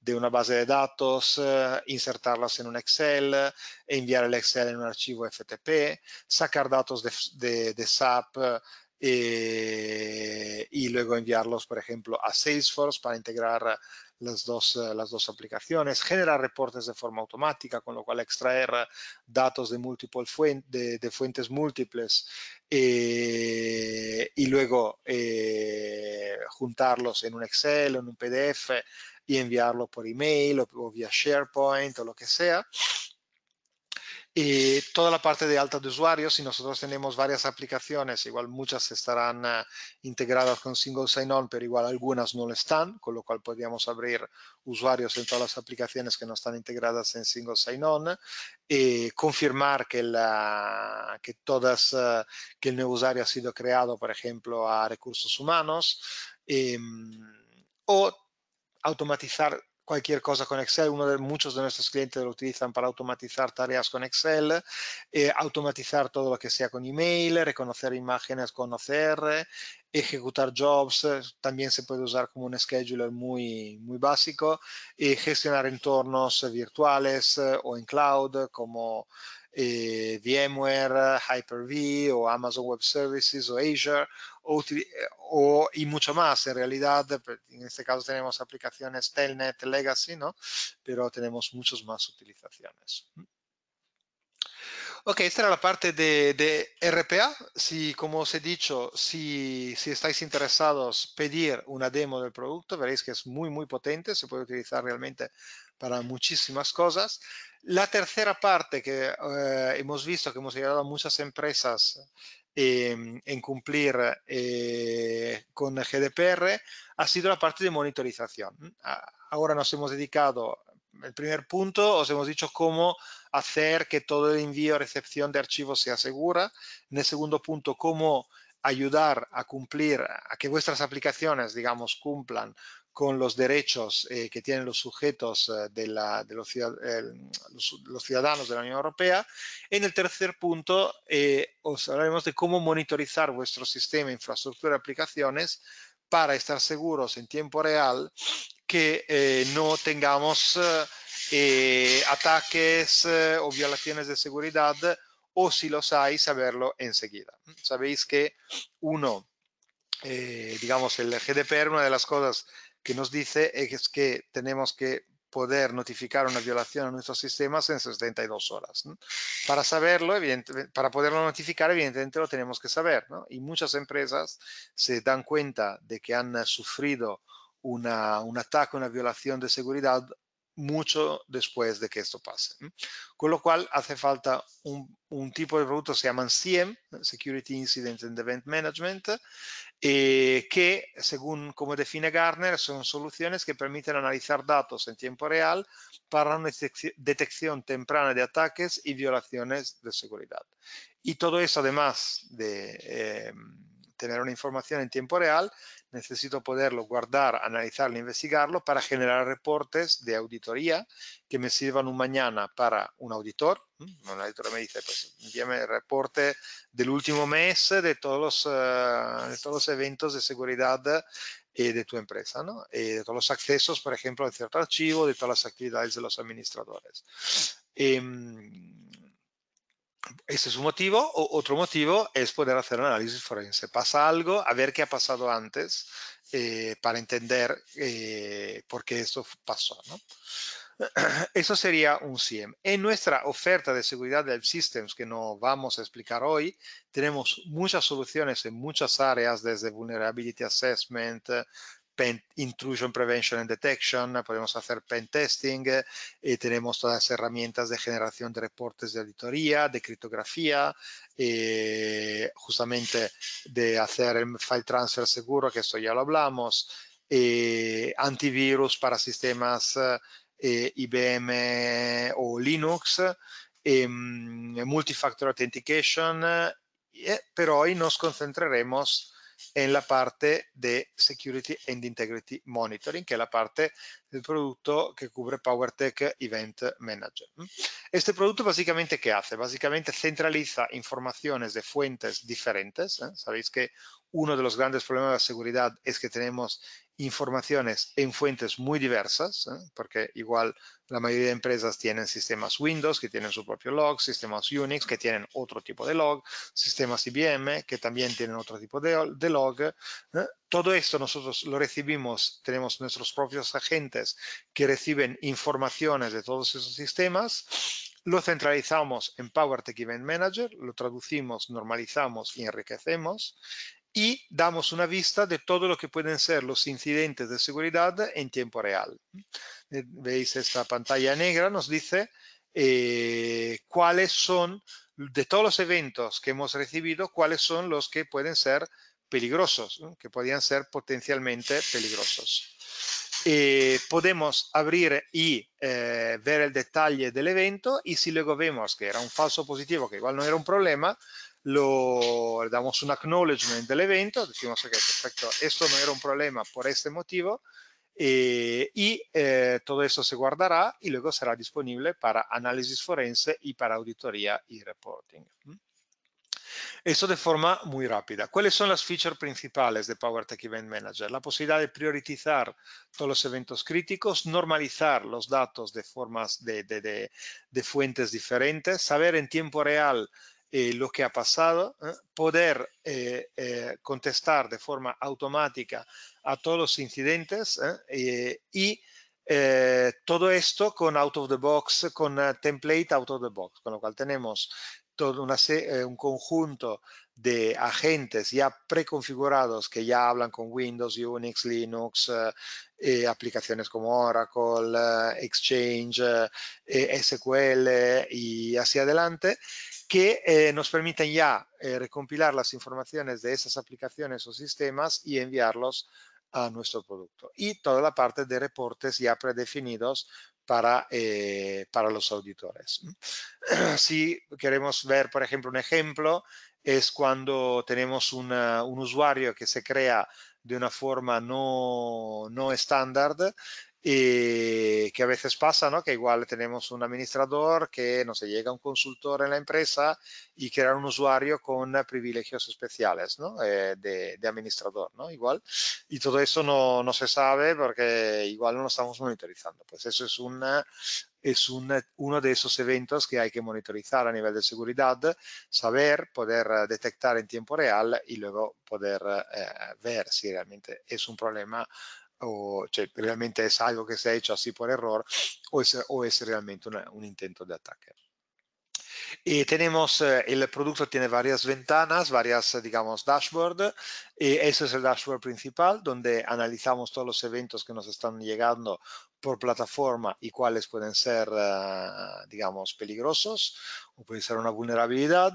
de una base de datos, eh, insertarlas en un Excel, eh, enviar el Excel en un archivo FTP, sacar datos de, de, SAP, eh, y luego enviarlos, por ejemplo, a Salesforce para integrar las dos, eh, las dos aplicaciones, generar reportes de forma automática, con lo cual extraer datos de, de, fuentes múltiples eh, y luego eh, juntarlos en un Excel, o en un PDF y enviarlo por email o, o vía SharePoint o lo que sea. Y toda la parte de alta de usuarios, si nosotros tenemos varias aplicaciones, igual muchas estarán eh, integradas con single sign-on, pero igual algunas no lo están, con lo cual podríamos abrir usuarios en todas las aplicaciones que no están integradas en single sign-on, y confirmar que, que todas, eh, que el nuevo usuario ha sido creado, por ejemplo, a recursos humanos, em, o automatizar cualquier cosa con Excel. muchos de nuestros clientes lo utilizan para automatizar tareas con Excel, eh, automatizar todo lo que sea con email, reconocer imágenes con OCR, ejecutar jobs, eh, también se puede usar como un scheduler muy, muy básico, y gestionar entornos virtuales eh, o en cloud como VMware, Hyper-V o Amazon Web Services o Azure eh, o, y mucho más en realidad. En este caso tenemos aplicaciones Telnet, Legacy, ¿no? Pero tenemos muchas más utilizaciones. Ok, esta era la parte de, de, RPA. Si, como os he dicho, si, si, estáis interesados, pedir una demo del producto, veréis que es muy, muy potente, se puede utilizar realmente para muchísimas cosas. La tercera parte que eh, hemos visto, que hemos llegado a muchas empresas Em, en cumplir eh, con el GDPR ha sido la parte de monitorización. Ahora nos hemos dedicado, el primer punto, os hemos dicho cómo hacer que todo el envío o recepción de archivos sea segura. En el segundo punto, cómo ayudar a cumplir, a que vuestras aplicaciones, digamos, cumplan con los derechos eh, que tienen los sujetos eh, de, la, los, ciudadanos de la Unión Europea. En el tercer punto, eh, os hablaremos de cómo monitorizar vuestro sistema, infraestructura y aplicaciones para estar seguros en tiempo real que no tengamos ataques o violaciones de seguridad o si los hay, saberlo enseguida. Sabéis que uno eh, digamos, el GDPR, una de las cosas que nos dice es que tenemos que poder notificar una violación a nuestros sistemas en 72 horas. Para saberlo, para poderlo notificar, evidentemente lo tenemos que saber. Y muchas empresas se dan cuenta de que han sufrido un ataque, una violación de seguridad mucho después de que esto pase. Con lo cual hace falta un, tipo de producto, se llaman SIEM, Security Incident and Event Management, eh, que según como define Gartner son soluciones que permiten analizar datos en tiempo real para una detección temprana de ataques y violaciones de seguridad. Y todo eso además de... Eh, tener una información en tiempo real, necesito poderlo guardar, analizarlo, investigarlo para generar reportes de auditoría que me sirvan un mañana para un auditor. Mm, un auditor me dice, pues envíame el reporte del último mes de todos los, eh, de todos los eventos de seguridad eh, de tu empresa, ¿no? Eh, de todos los accesos, por ejemplo, de cierto archivo, de todas las actividades de los administradores. Em, ese es un motivo. O otro motivo es poder hacer un análisis forense. Pasa algo, a ver qué ha pasado antes eh, para entender eh, por qué esto pasó. Eso sería un SIEM. En nuestra oferta de seguridad del Systems, que no vamos a explicar hoy, tenemos muchas soluciones en muchas áreas, desde Vulnerability Assessment, intrusion prevention and detection, podemos hacer pen testing, eh, tenemos todas las herramientas de generación de reportes de auditoría, de criptografía, eh, justamente de hacer el file transfer seguro, que esto ya lo hablamos, eh, antivirus para sistemas IBM o Linux, em, multifactor authentication, pero hoy nos concentraremos en la parte de Security and Integrity Monitoring, que es la parte el producto que cubre PowerTech Event Manager. Este producto básicamente, ¿qué hace? Básicamente centraliza informaciones de fuentes diferentes. ¿eh? Sabéis que uno de los grandes problemas de la seguridad es que tenemos informaciones en fuentes muy diversas, ¿eh? porque igual la mayoría de empresas tienen sistemas Windows que tienen su propio log, sistemas Unix que tienen otro tipo de log, sistemas IBM que también tienen otro tipo de, de log. ¿eh? Todo esto nosotros lo recibimos, tenemos nuestros propios agentes que reciben informaciones de todos esos sistemas, lo centralizamos en Power Event Manager, lo traducimos, normalizamos y enriquecemos y damos una vista de todo lo que pueden ser los incidentes de seguridad en tiempo real. Veis esta pantalla negra, nos dice eh, cuáles son, de todos los eventos que hemos recibido, cuáles son los que pueden ser peligrosos, que podrían ser potencialmente peligrosos. e podemos abrir y eh, ver el detalle del evento y si luego vemos que era un falso positivo, que igual no era un problema, lo, le damos un acknowledgement del evento, decimos, ok, perfecto, esto no era un problema por este motivo eh, y todo eso se guardará y luego será disponible para análisis forense y para auditoría y reporting. ¿Mm? Eso de forma muy rápida. ¿Cuáles son las features principales de Power Event Manager? La posibilidad de priorizar todos los eventos críticos, normalizar los datos de formas de, de, de, fuentes diferentes, saber en tiempo real eh, lo que ha pasado, ¿eh? poder eh, contestar de forma automática a todos los incidentes y todo esto con out of the box, con template out of the box, con lo cual tenemos eh, un conjunto de agentes ya preconfigurados que ya hablan con Windows, Unix, Linux, eh, eh, aplicaciones como Oracle, Exchange, SQL y hacia adelante, que nos permiten ya recompilar las informaciones de esas aplicaciones o sistemas y enviarlos a nuestro producto. Y toda la parte de reportes ya predefinidos eh, para, los auditores. Si queremos ver, por ejemplo, un ejemplo, es cuando tenemos un usuario que se crea de una forma no, no estándar y eh, que a veces pasa, ¿no? Que igual tenemos un administrador que, no se llega un consultor en la empresa y crea un usuario con eh, privilegios especiales, ¿no? Eh, de, administrador, ¿no? Igual. Y todo eso no, no, se sabe porque igual no lo estamos monitorizando. Pues eso es una es un, uno de esos eventos que hay que monitorizar a nivel de seguridad, saber, poder detectar en tiempo real y luego poder ver si realmente es un problema o cioè, realmente è salvo che sei, cioè si può errore, o, o essere realmente una, un intento di attacker. Y tenemos, eh, el producto tiene varias ventanas, varias, eh, digamos, dashboard. ese es el dashboard principal, donde analizamos todos los eventos que nos están llegando por plataforma y cuáles pueden ser, eh, digamos, peligrosos o puede ser una vulnerabilidad.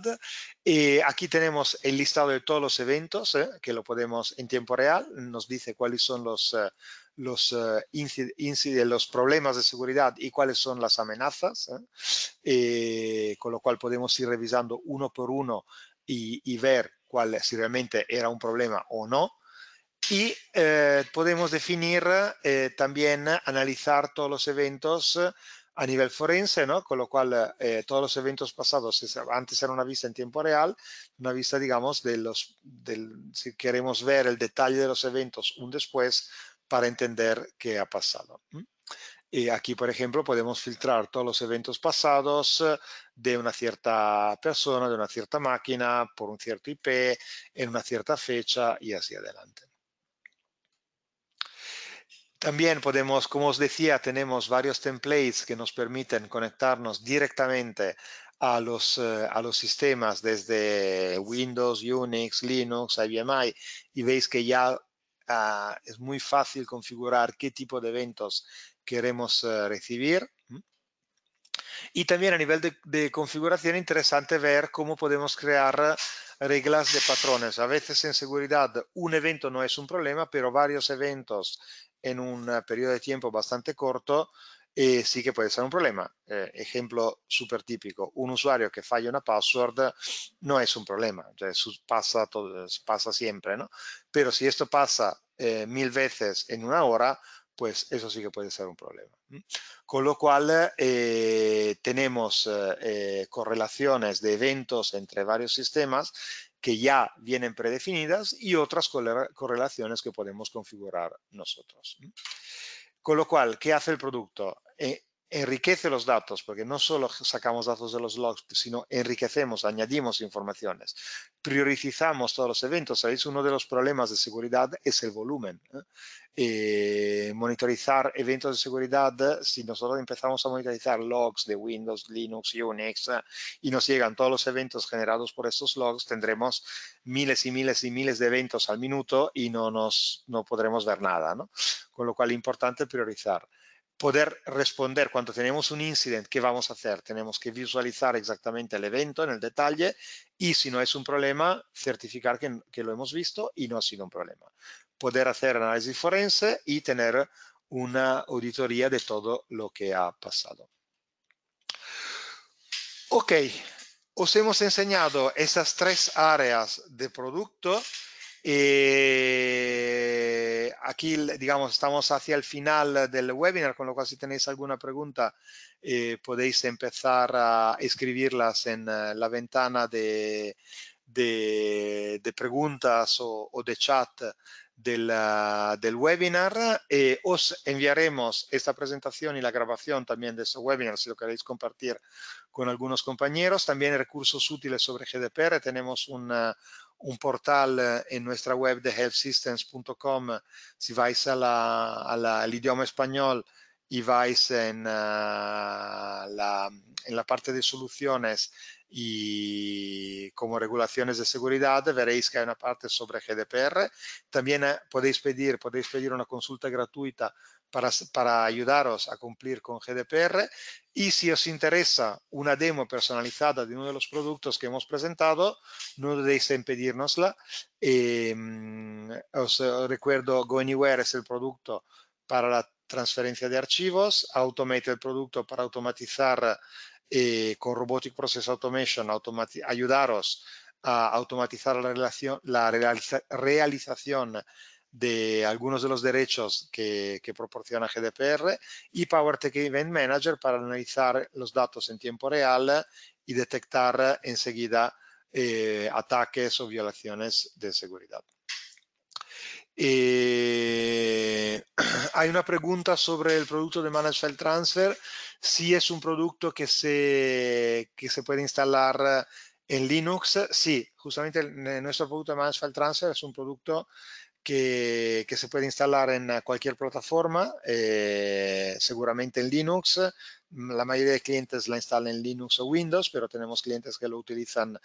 Y aquí tenemos el listado de todos los eventos, que lo podemos en tiempo real, nos dice cuáles son los los, eh, los problemas de seguridad y cuáles son las amenazas, ¿eh? Eh, con lo cual podemos ir revisando uno por uno y, ver cuál, si realmente era un problema o no. Y podemos definir también, analizar todos los eventos a nivel forense, ¿no? con lo cual todos los eventos pasados, antes era una vista en tiempo real, una vista, digamos, de los, del, si queremos ver el detalle de los eventos un después, para entender qué ha pasado. Y eh, aquí, por ejemplo, podemos filtrar todos los eventos pasados eh, de una cierta persona, de una cierta máquina, por un cierto IP, en una cierta fecha y así adelante. También podemos, como os decía, tenemos varios templates que nos permiten conectarnos directamente a los, eh, a los sistemas desde Windows, Unix, Linux, IBM y veis que ya Ah, es muy fácil configurar qué tipo de eventos queremos eh, recibir. Y también a nivel de, de, configuración, interesante ver cómo podemos crear eh, reglas de patrones. A veces en seguridad un evento no es un problema, pero varios eventos en un eh, periodo de tiempo bastante corto eh, sí que puede ser un problema. Eh, ejemplo súper típico, un usuario que falla una password no es un problema, pasa, pasa siempre, Pero si esto pasa eh, mil veces en una hora, pues eso sí que puede ser un problema. Con lo cual tenemos correlaciones de eventos entre varios sistemas que ya vienen predefinidas y otras correlaciones que podemos configurar nosotros. con lo cual, chi hace il prodotto enriquece los datos, porque no solo sacamos datos de los logs, sino enriquecemos, añadimos informaciones, priorizamos todos los eventos. Sabéis, uno de los problemas de seguridad es el volumen. ¿eh? Eh, monitorizar eventos de seguridad, si nosotros empezamos a monitorizar logs de Windows, Linux, Unix y nos llegan todos los eventos generados por estos logs, tendremos miles y miles y miles de eventos al minuto y no, nos, no podremos ver nada. Con lo cual, es importante priorizar poder responder cuando tenemos un incidente, ¿qué vamos a hacer? Tenemos que visualizar exactamente el evento en el detalle y si no es un problema, certificar que, que lo hemos visto y no ha sido un problema. Poder hacer análisis forense y tener una auditoría de todo lo que ha pasado. Ok, os hemos enseñado esas tres áreas de producto eh, aquí, digamos, estamos hacia el final del webinar, con lo cual si tenéis alguna pregunta eh, podéis empezar a escribirlas en eh, la ventana de, de, preguntas o, de chat del, webinar. os enviaremos esta presentación y la grabación también de este webinar, si lo queréis compartir con algunos compañeros. También recursos útiles sobre GDPR. Tenemos un un portal eh, en nuestra web de healthsystems.com, si vais al idioma español y vais en, eh, la, en la parte de soluciones y como regulaciones de seguridad, veréis que hay una parte sobre GDPR. También eh, podéis pedir, podéis pedir una consulta gratuita para, ayudaros a cumplir con GDPR y si os interesa una demo personalizada de uno de los productos que hemos presentado, no dudéis en pedírnosla. Em, eh, os recuerdo, GoAnywhere es el producto para la transferencia de archivos, Automate el producto para automatizar eh, con Robotic Process Automation, ayudaros a automatizar la, relación, la realización de algunos de los derechos que, que proporciona GDPR y Tech Event Manager para analizar los datos en tiempo real y detectar enseguida eh, ataques o violaciones de seguridad. Eh, hay una pregunta sobre el producto de Managed File Transfer, si es un producto que se, se puede instalar en Linux. Sí, justamente nuestro producto de Managed Transfer es un producto que, se puede instalar en eh, cualquier plataforma, eh, seguramente en Linux. Mm, la mayoría de clientes la instalan en Linux o Windows, pero tenemos clientes que lo utilizan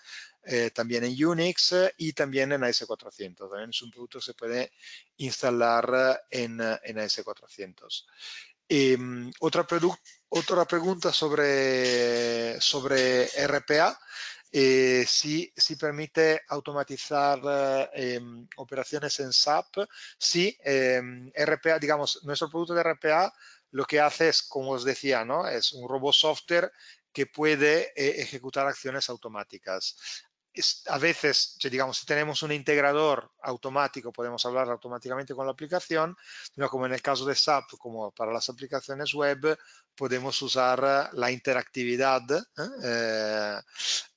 eh, también en Unix y también en AS400. También es un producto que se puede instalar en, AS400. y em, otra, otra pregunta sobre, sobre RPA. Eh, si, permite automatizar eh, em, operaciones en SAP, si em, RPA, digamos, nuestro producto de RPA lo que hace es, como os decía, ¿no? es un robot software que puede eh, ejecutar acciones automáticas a veces, digamos, si tenemos un integrador automático, podemos hablar automáticamente con la aplicación, sino como en el caso de SAP, como para las aplicaciones web, podemos usar eh, la interactividad eh, eh,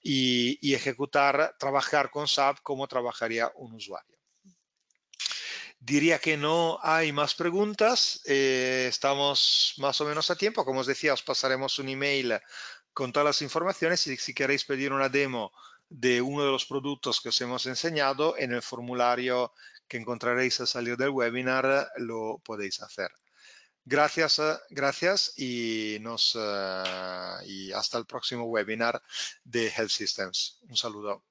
y, ejecutar, trabajar con SAP como trabajaría un usuario. Diría que no hay más preguntas, estamos más o menos a tiempo, como os decía, os pasaremos un email con todas las informaciones y si queréis pedir una demo de uno de los productos que os hemos enseñado en el formulario que encontraréis al salir del webinar lo podéis hacer. Gracias, eh, gracias y, nos, eh, y hasta el próximo webinar de Health Systems. Un saludo.